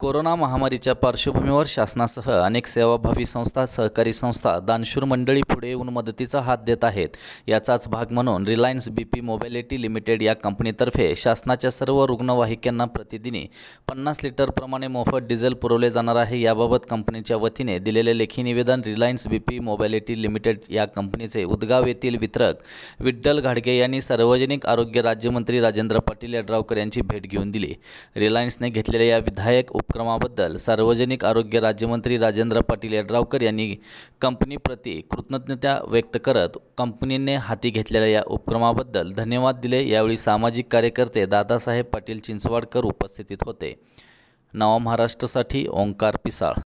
corona महामारीच्या पार्श्वभूमीवर शासनासह अनेक सेवाभावी संस्था सहकारी संस्था दानशूर मंडळी पुढे येऊन मदतीचा हात देत आहेत याचाच भाग म्हणून Reliance B P mobility limited या कंपनीतर्फे शासनाच्या सर्व रुग्णवाहिकांना प्रतिदिनी पन्नास लिटरप्रमाणे मोफत डिझेल पुरवले जाणार आहे याबाबत कंपनीच्या वतीने दिलेले लेखी निवेदन Reliance B P mobility limited या कंपनीचे उदगाव येथील वितरक विठ्ठल घाडगे यांनी सार्वजनिक आरोग्य राज्यमंत्री राजेंद्र पाटील यड्रावकर यांची भेट घेऊन दिली रिलायन्सने घेतलेल्या या विधायक उपक्रमाबद्दल सार्वजनिक आरोग्य राज्यमंत्री राजेंद्र पाटील यड्रावकर यांनी कंपनीप्रती कृतज्ञता व्यक्त करत कंपनीने हाती घेतलेल्या या उपक्रमाबद्दल धन्यवाद दिले यावेळी सामाजिक कार्यकर्ते दादासाहेब पाटील चिंचवाडकर उपस्थितीत होते नवा महाराष्ट्रासाठी ओंकार पिसाळ